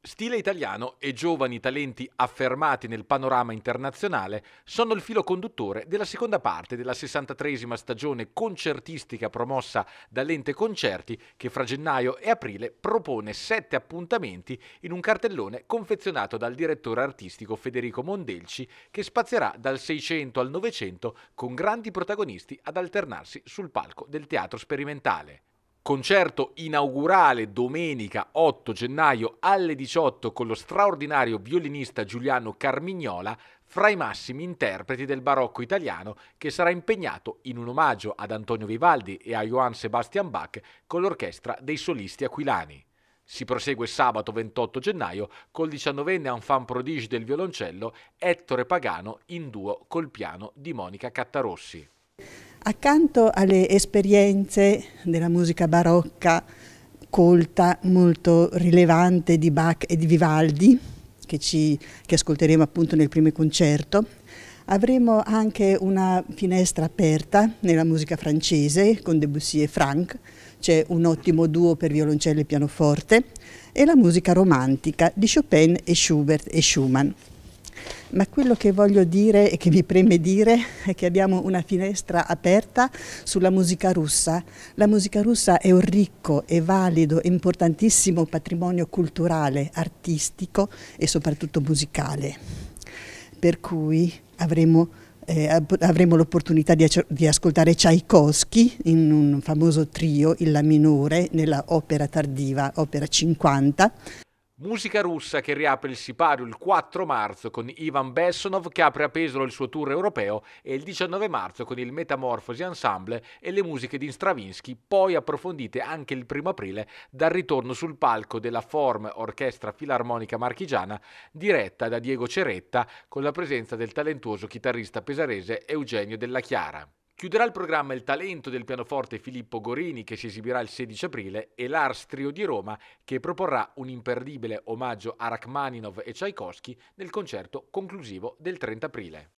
Stile italiano e giovani talenti affermati nel panorama internazionale sono il filo conduttore della seconda parte della 63esima stagione concertistica promossa dall'ente Concerti che fra gennaio e aprile propone sette appuntamenti in un cartellone confezionato dal direttore artistico Federico Mondelci che spazierà dal 600 al 900 con grandi protagonisti ad alternarsi sul palco del teatro sperimentale concerto inaugurale domenica 8 gennaio alle 18 con lo straordinario violinista Giuliano Carmignola fra i massimi interpreti del barocco italiano che sarà impegnato in un omaggio ad Antonio Vivaldi e a Johann Sebastian Bach con l'orchestra dei solisti aquilani. Si prosegue sabato 28 gennaio col 19enne enfant prodige del violoncello Ettore Pagano in duo col piano di Monica Cattarossi. Accanto alle esperienze della musica barocca, colta, molto rilevante di Bach e di Vivaldi, che, ci, che ascolteremo appunto nel primo concerto, avremo anche una finestra aperta nella musica francese con Debussy e Franck, c'è un ottimo duo per violoncello e pianoforte, e la musica romantica di Chopin e Schubert e Schumann ma quello che voglio dire e che mi preme dire è che abbiamo una finestra aperta sulla musica russa. La musica russa è un ricco e valido e importantissimo patrimonio culturale, artistico e soprattutto musicale, per cui avremo eh, avremo l'opportunità di, di, ascoltare Tchaikovsky in un famoso trio, il La minore, nella opera tardiva, opera 50. Musica russa che riapre il sipario il 4 marzo con Ivan Bessonov che apre a Pesaro il suo tour europeo e il 19 marzo con il Metamorfosi Ensemble e le musiche di Stravinsky, poi approfondite anche il 1 aprile dal ritorno sul palco della Form Orchestra Filarmonica Marchigiana diretta da Diego Ceretta con la presenza del talentuoso chitarrista pesarese Eugenio Della Chiara. Chiuderà il programma il talento del pianoforte Filippo Gorini che si esibirà il 16 aprile e l'Ars Trio di Roma che proporrà un imperdibile omaggio a Rachmaninov e Tchaikovsky nel concerto conclusivo del 30 aprile.